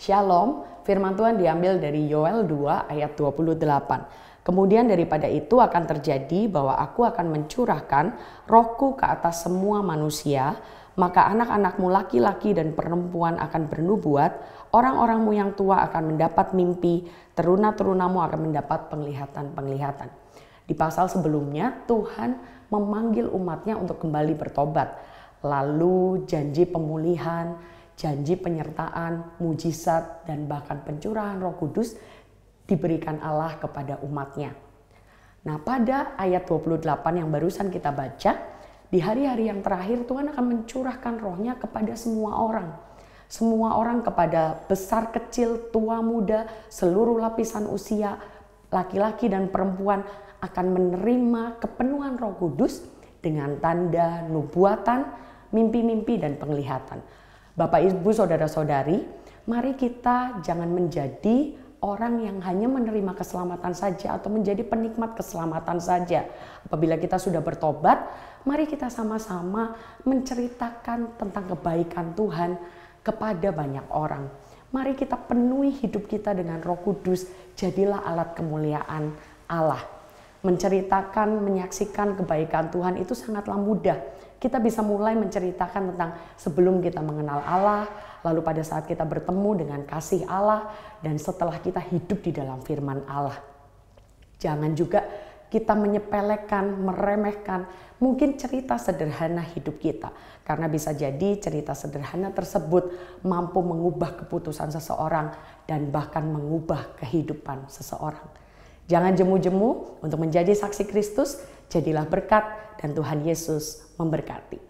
Shalom, firman Tuhan diambil dari Yoel 2 ayat 28. Kemudian daripada itu akan terjadi bahwa aku akan mencurahkan rohku ke atas semua manusia, maka anak-anakmu laki-laki dan perempuan akan bernubuat, orang-orangmu yang tua akan mendapat mimpi, teruna-terunamu akan mendapat penglihatan-penglihatan. Di pasal sebelumnya, Tuhan memanggil umatnya untuk kembali bertobat. Lalu janji pemulihan, janji penyertaan, mujizat, dan bahkan pencurahan roh kudus diberikan Allah kepada umatnya. Nah pada ayat 28 yang barusan kita baca, di hari-hari yang terakhir Tuhan akan mencurahkan rohnya kepada semua orang. Semua orang kepada besar kecil, tua muda, seluruh lapisan usia, laki-laki dan perempuan akan menerima kepenuhan roh kudus dengan tanda, nubuatan, mimpi-mimpi dan penglihatan Bapak Ibu saudara-saudari, mari kita jangan menjadi orang yang hanya menerima keselamatan saja atau menjadi penikmat keselamatan saja. Apabila kita sudah bertobat, mari kita sama-sama menceritakan tentang kebaikan Tuhan kepada banyak orang. Mari kita penuhi hidup kita dengan Roh Kudus, jadilah alat kemuliaan Allah menceritakan, menyaksikan kebaikan Tuhan itu sangatlah mudah. Kita bisa mulai menceritakan tentang sebelum kita mengenal Allah, lalu pada saat kita bertemu dengan kasih Allah, dan setelah kita hidup di dalam firman Allah. Jangan juga kita menyepelekan, meremehkan mungkin cerita sederhana hidup kita. Karena bisa jadi cerita sederhana tersebut mampu mengubah keputusan seseorang dan bahkan mengubah kehidupan seseorang. Jangan jemu-jemu untuk menjadi saksi Kristus, jadilah berkat dan Tuhan Yesus memberkati.